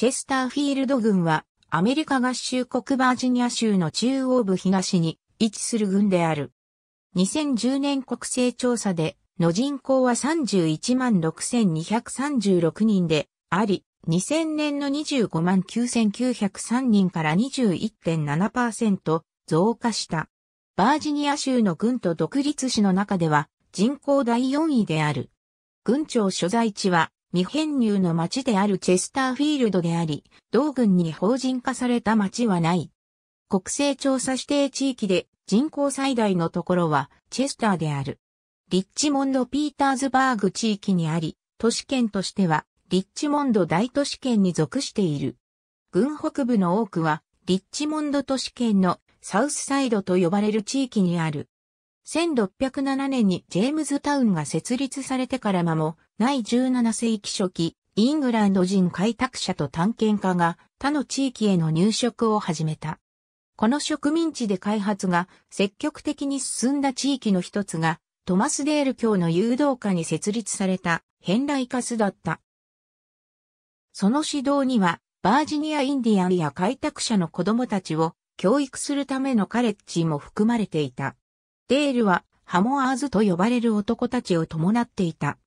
チェスターフィールド軍は、アメリカ合衆国バージニア州の中央部東に位置する軍である。2010年国勢調査で、の人口は31万6236人であり、2000年の25万9903人から21.7%増加した。バージニア州の軍と独立市の中では人口第4位である。軍庁所在地は未編入の町であるチェスターフィールドであり、同郡に法人化された町はない。国勢調査指定地域で人口最大のところはチェスターである。リッチモンド・ピーターズバーグ地域にあり、都市圏としてはリッチモンド大都市圏に属している。軍北部の多くはリッチモンド都市圏のサウスサイドと呼ばれる地域にある。1607年にジェームズタウンが設立されてから間も第17世紀初期、イングランド人開拓者と探検家が他の地域への入植を始めた。この植民地で開発が積極的に進んだ地域の一つが、トマスデール教の誘導下に設立されたラ来カスだった。その指導には、バージニア・インディアンや開拓者の子供たちを教育するためのカレッジも含まれていた。デールはハモアーズと呼ばれる男たちを伴っていた。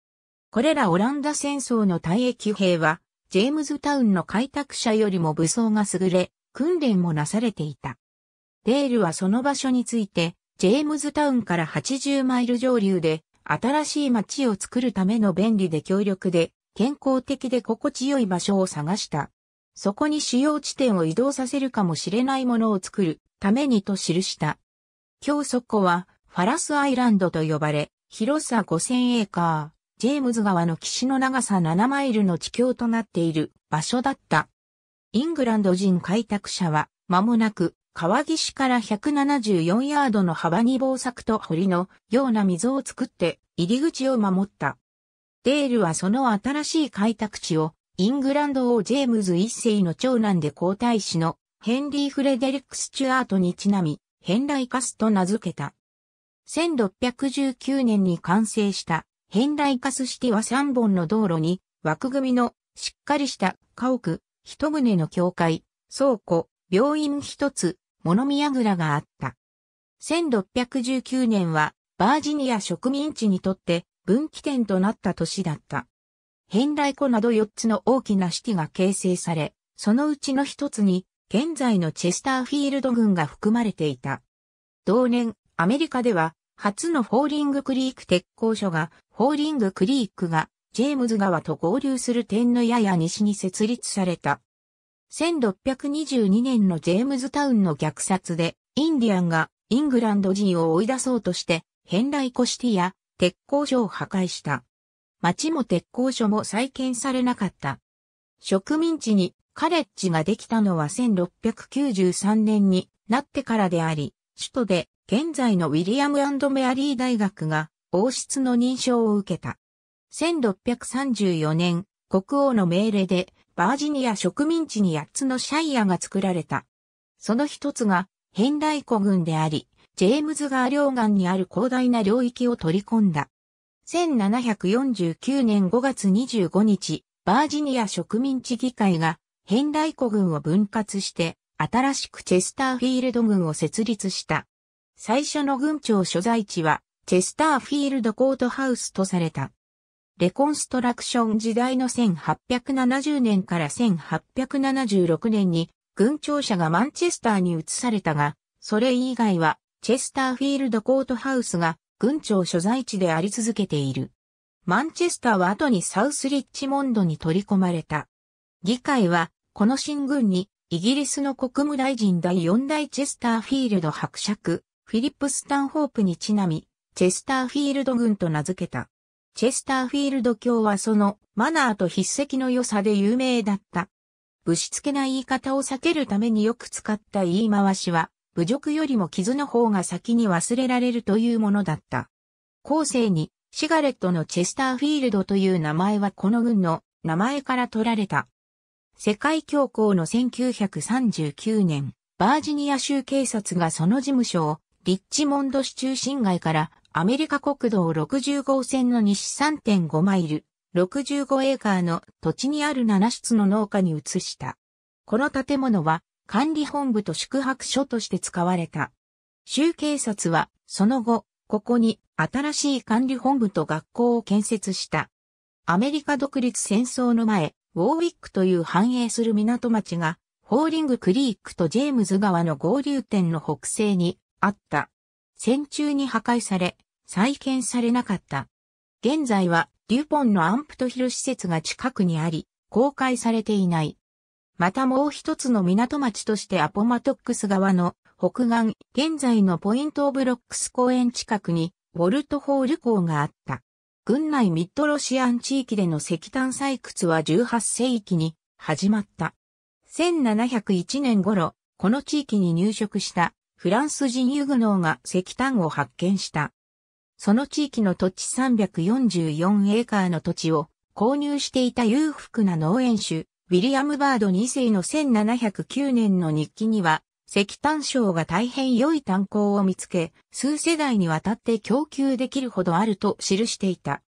これらオランダ戦争の退役兵は、ジェームズタウンの開拓者よりも武装が優れ、訓練もなされていた。デールはその場所について、ジェームズタウンから80マイル上流で、新しい街を作るための便利で強力で、健康的で心地よい場所を探した。そこに主要地点を移動させるかもしれないものを作るためにと記した。今日そこはファラスアイランドと呼ばれ、広さ5000エーカジェームズ川の岸の長さ7マイルの地境となっている場所だった。イングランド人開拓者は、間もなく、川岸から174ヤードの幅に防作と堀のような溝を作って入り口を守った。デールはその新しい開拓地をイングランド王ジェームズ一世の長男で皇太子のヘンリー・フレデリック・スチュアートにちなみ、ヘンライカスと名付けた。1619年に完成した変カ化すしては3本の道路に、枠組みのしっかりした家屋、一棟の教会、倉庫、病院一つ、物見櫓があった。1619年は、バージニア植民地にとって分岐点となった年だった。変イ湖など4つの大きなシティが形成され、そのうちの一つに、現在のチェスターフィールド軍が含まれていた。同年、アメリカでは、初のフォーリングクリーク鉄工所が、フォーリングクリークが、ジェームズ川と合流する点のやや西に設立された。1622年のジェームズタウンの虐殺で、インディアンがイングランド人を追い出そうとして、ヘンライコシティや鉄工所を破壊した。町も鉄工所も再建されなかった。植民地にカレッジができたのは1693年になってからであり、首都で現在のウィリアムメアリー大学が王室の認証を受けた。1634年、国王の命令でバージニア植民地に8つのシャイアが作られた。その一つがヘンライコ軍であり、ジェームズガー両岸にある広大な領域を取り込んだ。1749年5月25日、バージニア植民地議会がヘンライコ軍を分割して、新しくチェスターフィールド軍を設立した。最初の軍庁所在地は、チェスターフィールドコートハウスとされた。レコンストラクション時代の1870年から1876年に、軍庁舎がマンチェスターに移されたが、それ以外は、チェスターフィールドコートハウスが、軍庁所在地であり続けている。マンチェスターは後にサウスリッチモンドに取り込まれた。議会は、この新軍に、イギリスの国務大臣第4代チェスターフィールド伯爵、フィリップ・スタンホープにちなみ、チェスターフィールド軍と名付けた。チェスターフィールド卿はそのマナーと筆跡の良さで有名だった。ぶしつけな言い方を避けるためによく使った言い回しは、侮辱よりも傷の方が先に忘れられるというものだった。後世に、シガレットのチェスターフィールドという名前はこの軍の名前から取られた。世界恐慌の1939年、バージニア州警察がその事務所をリッチモンド市中心街からアメリカ国道60号線の西3.5マイル、65エーカーの土地にある7室の農家に移した。この建物は管理本部と宿泊所として使われた。州警察はその後、ここに新しい管理本部と学校を建設した。アメリカ独立戦争の前、ウォーウィックという繁栄する港町が、ホーリングクリークとジェームズ川の合流点の北西にあった。戦中に破壊され、再建されなかった。現在は、デュポンのアンプトヒル施設が近くにあり、公開されていない。またもう一つの港町としてアポマトックス側の北岸、現在のポイントオブロックス公園近くに、ウォルトホール港があった。軍内ミッドロシアン地域での石炭採掘は18世紀に始まった。1701年頃、この地域に入植したフランス人ユグノーが石炭を発見した。その地域の土地344エーカーの土地を購入していた裕福な農園主、ウィリアム・バード2世の1709年の日記には、石炭商が大変良い炭鉱を見つけ、数世代にわたって供給できるほどあると記していた。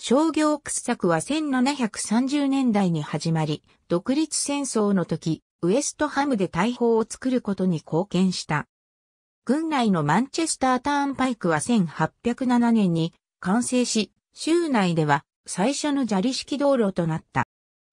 商業掘削は1730年代に始まり、独立戦争の時、ウエストハムで大砲を作ることに貢献した。軍内のマンチェスターターンパイクは1807年に完成し、州内では最初の砂利式道路となった。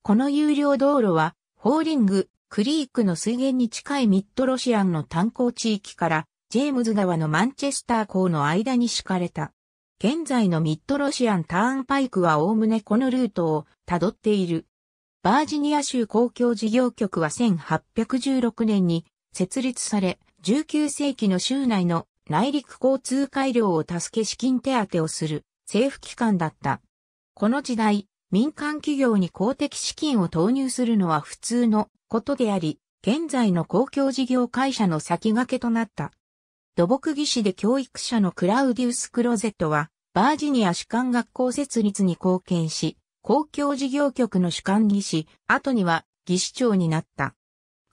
この有料道路は、ホーリング、クリークの水源に近いミッドロシアンの炭鉱地域から、ジェームズ川のマンチェスター港の間に敷かれた。現在のミッドロシアンターンパイクは概ねこのルートを辿っている。バージニア州公共事業局は1816年に設立され、19世紀の州内の内陸交通改良を助け資金手当をする政府機関だった。この時代、民間企業に公的資金を投入するのは普通のことであり、現在の公共事業会社の先駆けとなった。土木技師で教育者のクラウディウス・クロゼットは、バージニア主管学校設立に貢献し、公共事業局の主管技師、後には技師長になった。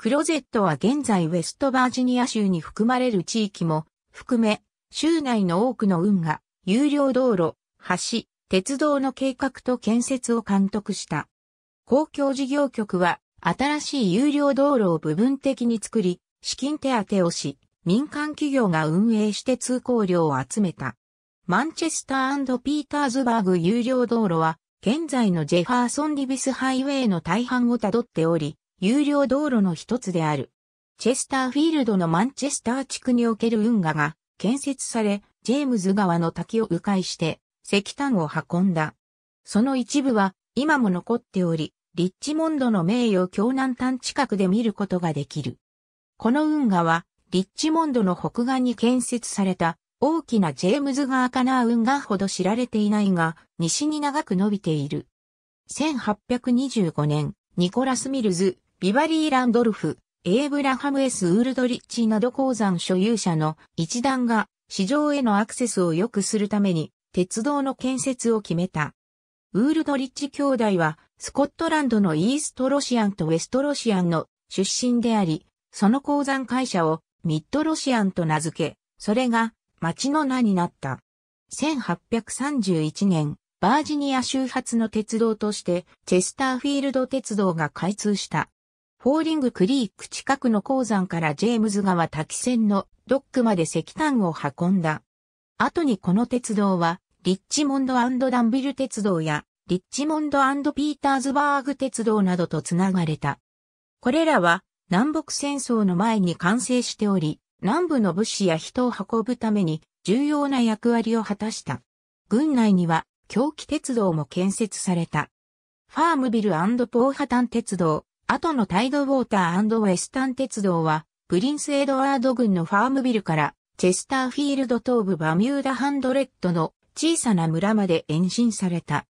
クロゼットは現在ウェストバージニア州に含まれる地域も含め、州内の多くの運河、有料道路、橋、鉄道の計画と建設を監督した。公共事業局は新しい有料道路を部分的に作り、資金手当をし、民間企業が運営して通行料を集めた。マンチェスターピーターズバーグ有料道路は、現在のジェファーソン・リビスハイウェイの大半をたどっており、有料道路の一つである。チェスターフィールドのマンチェスター地区における運河が建設され、ジェームズ川の滝を迂回して石炭を運んだ。その一部は今も残っており、リッチモンドの名誉京南端近くで見ることができる。この運河は、リッチモンドの北岸に建設された大きなジェームズ川カナー運河ほど知られていないが、西に長く伸びている。1825年、ニコラス・ミルズ、ビバリー・ランドルフ、エイブラハム・エス・ウールドリッチなど鉱山所有者の一団が市場へのアクセスを良くするために鉄道の建設を決めた。ウールドリッチ兄弟はスコットランドのイーストロシアンとウェストロシアンの出身であり、その鉱山会社をミッドロシアンと名付け、それが町の名になった。1831年、バージニア州発の鉄道として、チェスターフィールド鉄道が開通した。フォーリングクリーク近くの鉱山からジェームズ川滝線のドックまで石炭を運んだ。後にこの鉄道は、リッチモンドダンビル鉄道や、リッチモンドピーターズバーグ鉄道などとつながれた。これらは、南北戦争の前に完成しており、南部の物資や人を運ぶために重要な役割を果たした。軍内には、狂気鉄道も建設された。ファームビルポーハタン鉄道、後のタイドウォーターウェスタン鉄道は、プリンスエドワード軍のファームビルから、チェスターフィールド東部バミューダハンドレッドの小さな村まで延伸された。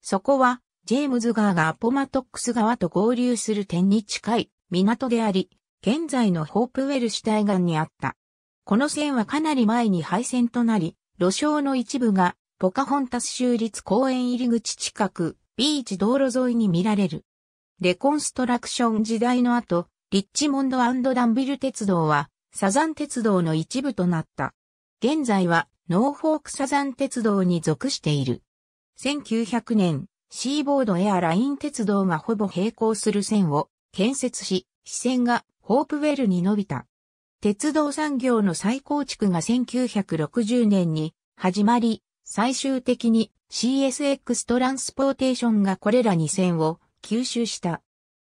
そこは、ジェームズ川がアポマトックス川と合流する点に近い港であり、現在のホープウェル市ュ対岸にあった。この線はかなり前に廃線となり、路床の一部がポカホンタス州立公園入り口近く、ビーチ道路沿いに見られる。レコンストラクション時代の後、リッチモンドダンビル鉄道はサザン鉄道の一部となった。現在はノーフォークサザン鉄道に属している。1900年、シーボードエアライン鉄道がほぼ並行する線を建設し、支線がホープウェルに伸びた。鉄道産業の再構築が1960年に始まり、最終的に CSX トランスポーテーションがこれら2線を吸収した。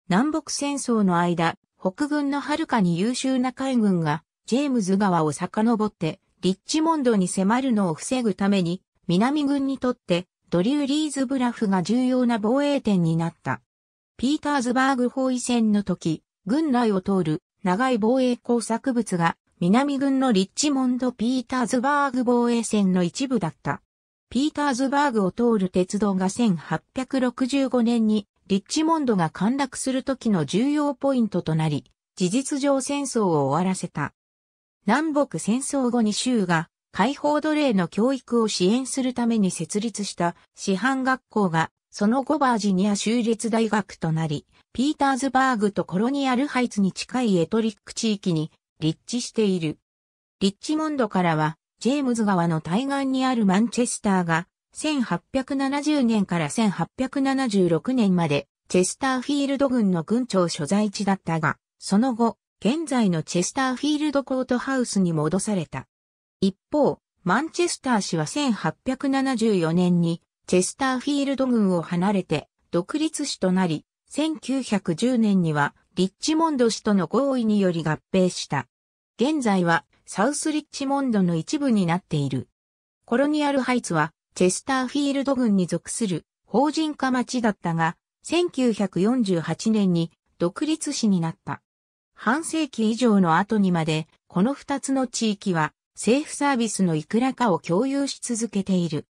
南北戦争の間、北軍のはるかに優秀な海軍が、ジェームズ川を遡って、リッチモンドに迫るのを防ぐために、南軍にとって、ドリュー・リーズブラフが重要な防衛点になった。ピーターズバーグ包囲戦の時、軍内を通る長い防衛工作物が南軍のリッチモンド・ピーターズバーグ防衛線の一部だった。ピーターズバーグを通る鉄道が1865年にリッチモンドが陥落する時の重要ポイントとなり、事実上戦争を終わらせた。南北戦争後に州が解放奴隷の教育を支援するために設立した師範学校が、その後バージニア州立大学となり、ピーターズバーグとコロニアルハイツに近いエトリック地域に立地している。リッチモンドからは、ジェームズ川の対岸にあるマンチェスターが1870年から1876年まで、チェスターフィールド軍の軍庁所在地だったが、その後、現在のチェスターフィールドコートハウスに戻された。一方、マンチェスター氏は1874年に、チェスターフィールド軍を離れて、独立市となり、1910年には、リッチモンド氏との合意により合併した。現在は、サウスリッチモンドの一部になっている。コロニアルハイツは、チェスターフィールド軍に属する法人化町だったが、1948年に独立市になった。半世紀以上の後にまで、この二つの地域は政府サービスのいくらかを共有し続けている。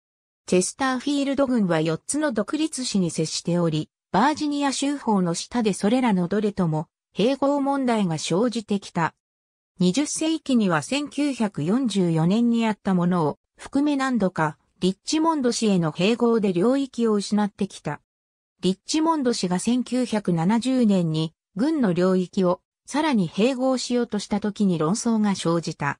チェスターフィールド軍は四つの独立市に接しており、バージニア州法の下でそれらのどれとも併合問題が生じてきた。20世紀には1944年にあったものを含め何度かリッチモンド氏への併合で領域を失ってきた。リッチモンド氏が1970年に軍の領域をさらに併合しようとした時に論争が生じた。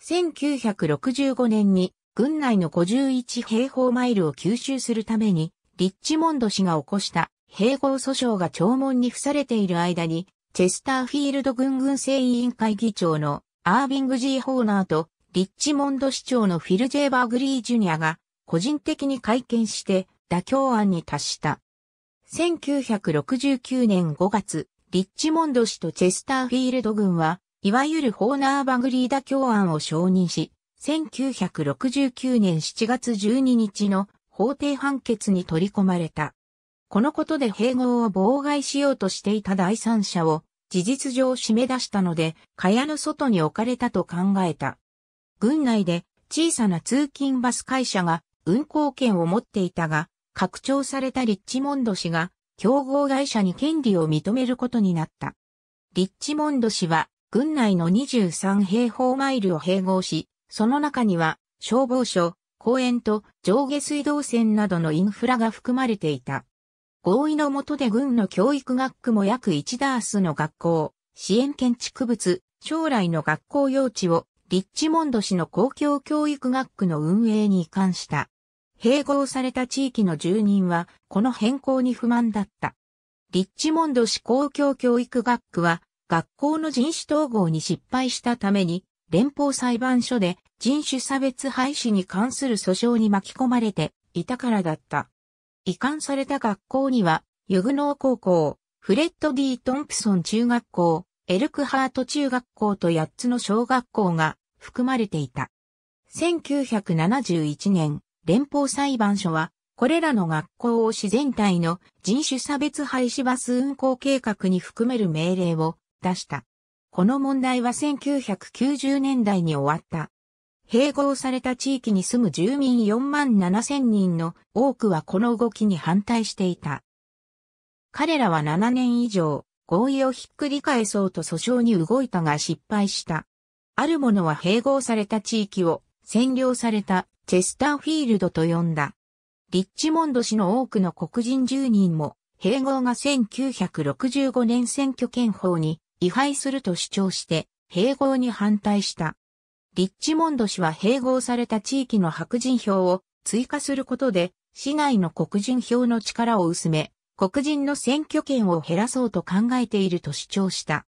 1965年に軍内の51平方マイルを吸収するために、リッチモンド氏が起こした併合訴訟が弔問に付されている間に、チェスターフィールド軍軍政委員会議長のアービング・ジー・ホーナーとリッチモンド市長のフィル・ジェーバーグリー・ジュニアが個人的に会見して妥協案に達した。1969年5月、リッチモンド市とチェスターフィールド軍は、いわゆるホーナーバグリー妥協案を承認し、1969年7月12日の法廷判決に取り込まれた。このことで併合を妨害しようとしていた第三者を事実上締め出したので、蚊帳の外に置かれたと考えた。郡内で小さな通勤バス会社が運行権を持っていたが、拡張されたリッチモンド氏が競合会社に権利を認めることになった。リッチモンド氏は郡内の23平方マイルを併合し、その中には消防署、公園と上下水道線などのインフラが含まれていた。合意の下で軍の教育学区も約1ダースの学校、支援建築物、将来の学校用地をリッチモンド市の公共教育学区の運営に移管した。併合された地域の住人は、この変更に不満だった。リッチモンド市公共教育学区は、学校の人種統合に失敗したために、連邦裁判所で人種差別廃止に関する訴訟に巻き込まれていたからだった。移管された学校には、ユグノー高校、フレッド・ディ・トンプソン中学校、エルクハート中学校と8つの小学校が含まれていた。1971年、連邦裁判所は、これらの学校を自然体の人種差別廃止バス運行計画に含める命令を出した。この問題は1990年代に終わった。併合された地域に住む住民4万7千人の多くはこの動きに反対していた。彼らは7年以上、合意をひっくり返そうと訴訟に動いたが失敗した。ある者は併合された地域を占領されたチェスターフィールドと呼んだ。リッチモンド氏の多くの黒人住人も併合が1965年選挙権法に違反すると主張して併合に反対した。リッチモンド氏は併合された地域の白人票を追加することで市内の黒人票の力を薄め黒人の選挙権を減らそうと考えていると主張した。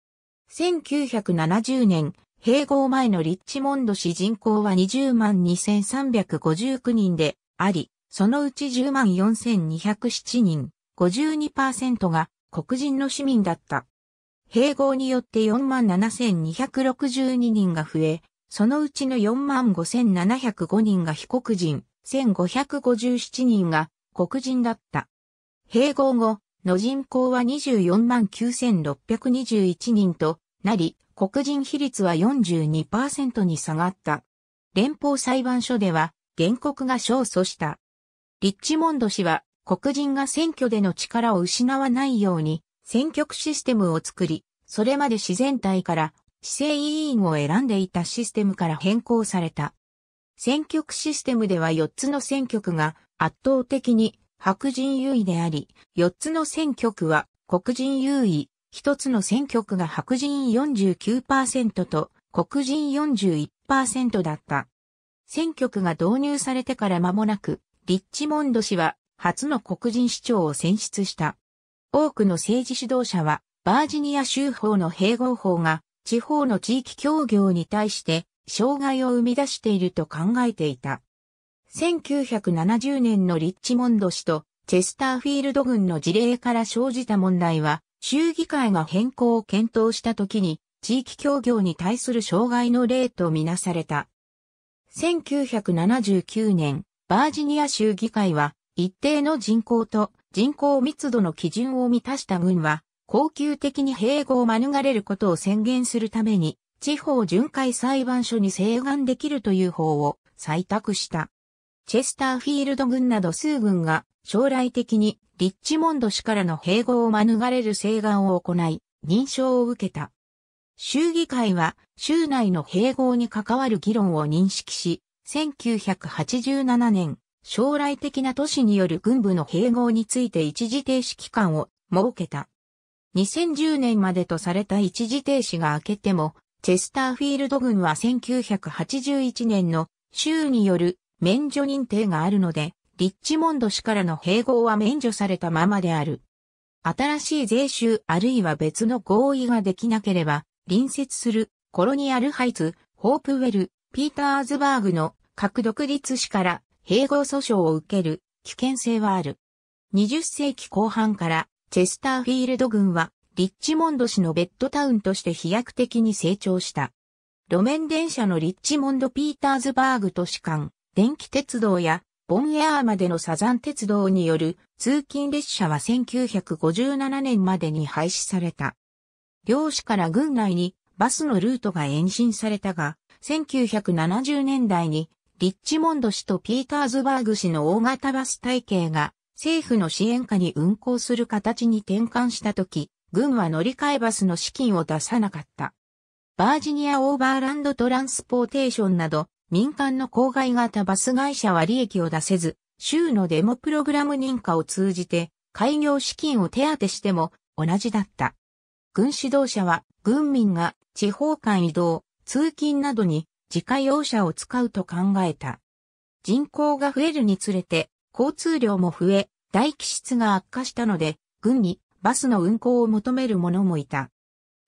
1970年、併合前のリッチモンド市人口は20万2359人であり、そのうち10万4207人、52%が黒人の市民だった。併合によって4万7262人が増え、そのうちの4万5705人が非黒人、1557人が黒人だった。併合後、の人口は24万9621人となり、黒人比率は42%に下がった。連邦裁判所では、原告が勝訴した。リッチモンド氏は、黒人が選挙での力を失わないように、選挙区システムを作り、それまで自然体から市政委員を選んでいたシステムから変更された。選挙区システムでは4つの選挙区が圧倒的に白人優位であり、4つの選挙区は黒人優位、1つの選挙区が白人49%と黒人41%だった。選挙区が導入されてから間もなく、リッチモンド氏は初の黒人市長を選出した。多くの政治指導者は、バージニア州法の併合法が地方の地域協業に対して障害を生み出していると考えていた。1970年のリッチモンド氏とチェスターフィールド軍の事例から生じた問題は、州議会が変更を検討した時に、地域協業に対する障害の例とみなされた。1979年、バージニア州議会は、一定の人口と人口密度の基準を満たした軍は、恒久的に併合を免れることを宣言するために、地方巡回裁判所に請願できるという法を採択した。チェスターフィールド軍など数軍が将来的にリッチモンド氏からの併合を免れる請願を行い、認証を受けた。州議会は州内の併合に関わる議論を認識し、1987年、将来的な都市による軍部の併合について一時停止期間を設けた。2010年までとされた一時停止が明けても、チェスターフィールド軍は1981年の州による免除認定があるので、リッチモンド市からの併合は免除されたままである。新しい税収あるいは別の合意ができなければ、隣接するコロニアルハイツ、ホープウェル、ピーターズバーグの各独立市から併合訴訟を受ける危険性はある。20世紀後半からチェスターフィールド軍はリッチモンド市のベッドタウンとして飛躍的に成長した。路面電車のリッチモンド・ピーターズバーグ都市間、電気鉄道やボンエアーまでのサザン鉄道による通勤列車は1957年までに廃止された。両市から軍内にバスのルートが延伸されたが、1970年代にリッチモンド市とピーターズバーグ市の大型バス体系が政府の支援下に運行する形に転換したとき、軍は乗り換えバスの資金を出さなかった。バージニアオーバーランドトランスポーテーションなど民間の郊外型バス会社は利益を出せず、州のデモプログラム認可を通じて、開業資金を手当てしても同じだった。軍指導者は、軍民が地方間移動、通勤などに自家用車を使うと考えた。人口が増えるにつれて、交通量も増え、大気質が悪化したので、軍にバスの運行を求める者もいた。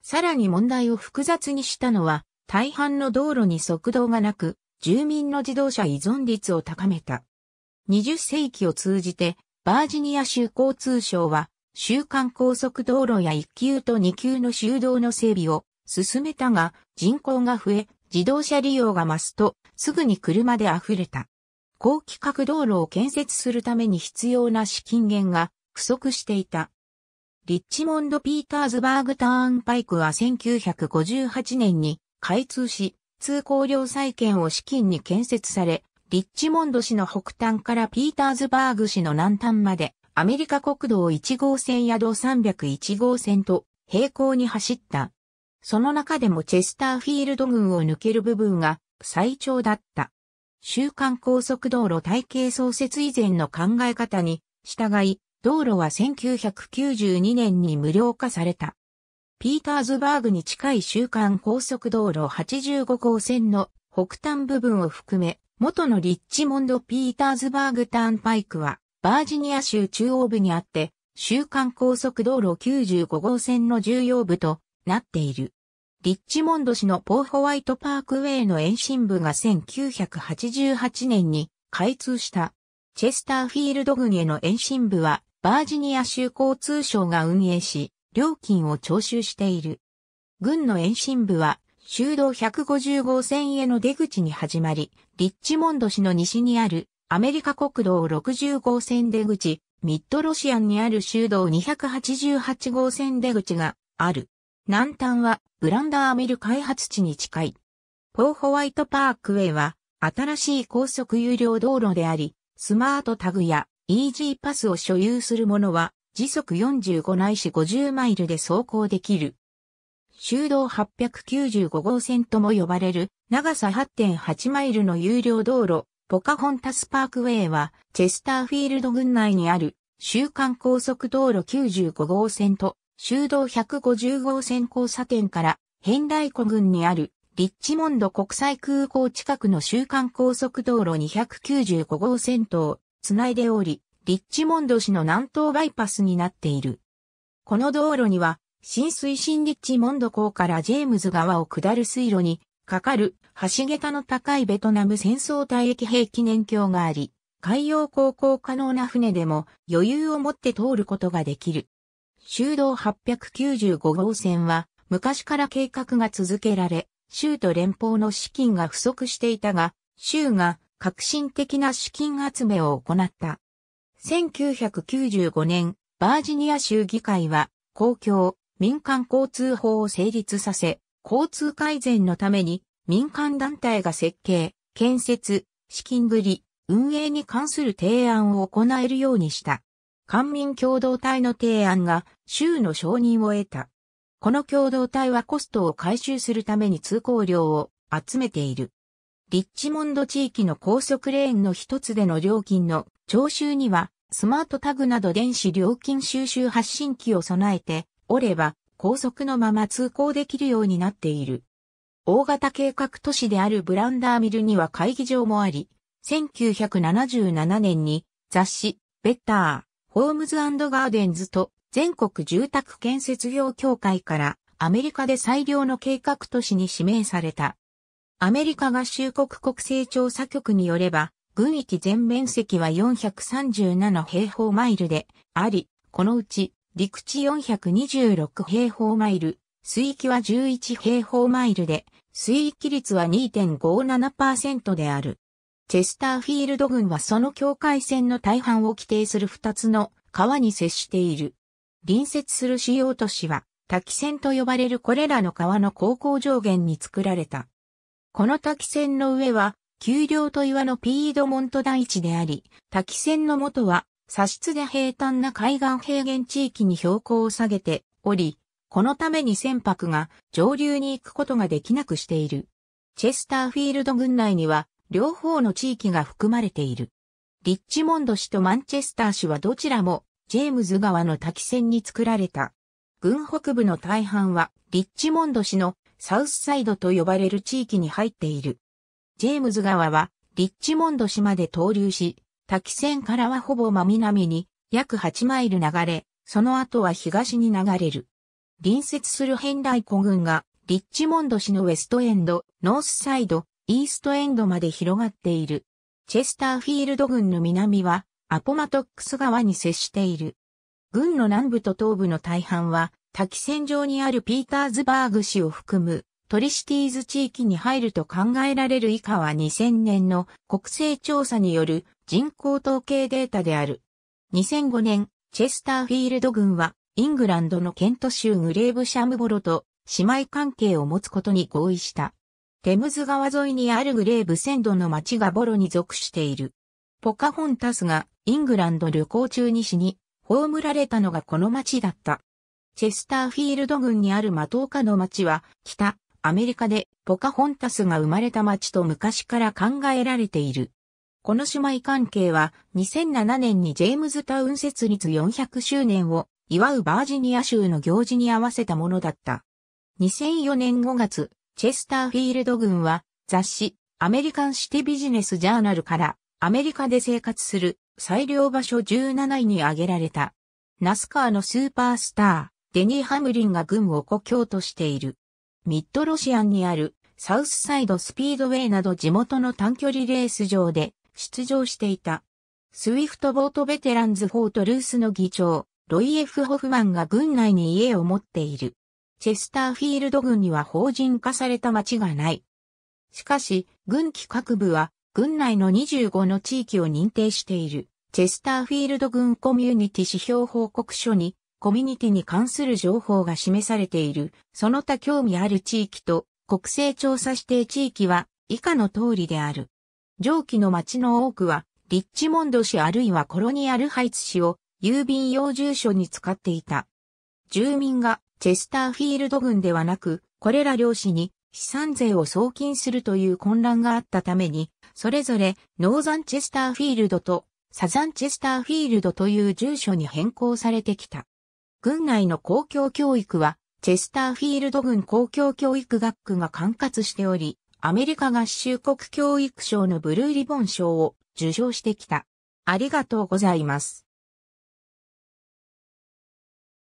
さらに問題を複雑にしたのは、大半の道路に速道がなく、住民の自動車依存率を高めた。20世紀を通じて、バージニア州交通省は、週間高速道路や1級と2級の修道の整備を進めたが、人口が増え、自動車利用が増すと、すぐに車で溢れた。高規格道路を建設するために必要な資金源が不足していた。リッチモンド・ピーターズバーグ・ターンパイクは1958年に開通し、通行量再建を資金に建設され、リッチモンド市の北端からピーターズバーグ市の南端まで、アメリカ国道1号線や道301号線と平行に走った。その中でもチェスターフィールド群を抜ける部分が最長だった。週間高速道路体系創設以前の考え方に従い、道路は1992年に無料化された。ピーターズバーグに近い週間高速道路85号線の北端部分を含め、元のリッチモンド・ピーターズバーグターンパイクは、バージニア州中央部にあって、週間高速道路95号線の重要部となっている。リッチモンド市のポーホワイトパークウェイの延伸部が1988年に開通した。チェスターフィールド郡への延伸部は、バージニア州交通省が運営し、料金を徴収している。軍の延伸部は、修道150号線への出口に始まり、リッチモンド市の西にあるアメリカ国道60号線出口、ミッドロシアンにある修道288号線出口がある。南端はブランダーミル開発地に近い。ポーホワイトパークウェイは新しい高速有料道路であり、スマートタグや EG パスを所有する者は時速45ないし50マイルで走行できる。修道895号線とも呼ばれる長さ8.8マイルの有料道路、ポカホンタスパークウェイは、チェスターフィールド郡内にある、週間高速道路95号線と、修道150号線交差点から、変大湖郡にある、リッチモンド国際空港近くの週間高速道路295号線とをつないでおり、リッチモンド市の南東バイパスになっている。この道路には、新水深リッチモンド港からジェームズ川を下る水路に、かかる橋桁の高いベトナム戦争退役兵記念橋があり、海洋航行可能な船でも余裕を持って通ることができる。修道895号線は昔から計画が続けられ、州と連邦の資金が不足していたが、州が革新的な資金集めを行った。1995年、バージニア州議会は、公共、民間交通法を成立させ、交通改善のために、民間団体が設計、建設、資金繰り、運営に関する提案を行えるようにした。官民共同体の提案が州の承認を得た。この共同体はコストを回収するために通行料を集めている。リッチモンド地域の高速レーンの一つでの料金の聴衆には、スマートタグなど電子料金収集発信機を備えておれば、高速のまま通行できるようになっている。大型計画都市であるブランダーミルには会議場もあり、1977年に雑誌、ベッター、ホームズガーデンズと全国住宅建設業協会からアメリカで最良の計画都市に指名された。アメリカ合衆国国勢調査局によれば、群域全面積は437平方マイルであり、このうち陸地426平方マイル、水域は11平方マイルで、水域率は2.57%である。チェスターフィールド群はその境界線の大半を規定する2つの川に接している。隣接する主要都市は、滝線と呼ばれるこれらの川の高校上限に作られた。この滝線の上は、丘陵と岩のピードモント大地であり、滝線の元は、砂質で平坦な海岸平原地域に標高を下げており、このために船舶が上流に行くことができなくしている。チェスターフィールド郡内には、両方の地域が含まれている。リッチモンド市とマンチェスター市はどちらも、ジェームズ川の滝線に作られた。郡北部の大半は、リッチモンド市のサウスサイドと呼ばれる地域に入っている。ジェームズ川はリッチモンド市まで投流し、滝線からはほぼ真南に約8マイル流れ、その後は東に流れる。隣接するヘンライ湖群がリッチモンド市のウェストエンド、ノースサイド、イーストエンドまで広がっている。チェスターフィールド群の南はアポマトックス川に接している。軍の南部と東部の大半は、滝線上にあるピーターズバーグ市を含むトリシティーズ地域に入ると考えられる以下は2000年の国勢調査による人口統計データである。2005年、チェスターフィールド軍は、イングランドのケント州グレーブシャムボロと姉妹関係を持つことに合意した。テムズ川沿いにあるグレーブセンドの町がボロに属している。ポカホンタスがイングランド旅行中に死に、葬られたのがこの町だった。チェスターフィールド郡にあるマトーカの町は、北、アメリカでポカホンタスが生まれた町と昔から考えられている。この姉妹関係は2007年にジェームズタウン設立400周年を祝うバージニア州の行事に合わせたものだった。2004年5月、チェスターフィールド軍は雑誌アメリカンシティビジネスジャーナルからアメリカで生活する最良場所17位に挙げられた。ナスカーのスーパースター、デニー・ハムリンが軍を故郷としている。ミッドロシアンにあるサウスサイドスピードウェイなど地元の短距離レース場で出場していた。スウィフトボートベテランズ・フォートルースの議長、ロイ・エフ・ホフマンが軍内に家を持っている。チェスターフィールド軍には法人化された町がない。しかし、軍機各部は、軍内の25の地域を認定している、チェスターフィールド軍コミュニティ指標報告書に、コミュニティに関する情報が示されている、その他興味ある地域と国勢調査指定地域は以下の通りである。上記の町の多くは、リッチモンド市あるいはコロニアルハイツ市を郵便用住所に使っていた。住民がチェスターフィールド郡ではなく、これら両市に資産税を送金するという混乱があったために、それぞれノーザンチェスターフィールドとサザンチェスターフィールドという住所に変更されてきた。軍内の公共教育は、チェスターフィールド軍公共教育学区が管轄しており、アメリカ合衆国教育賞のブルーリボン賞を受賞してきた。ありがとうございます。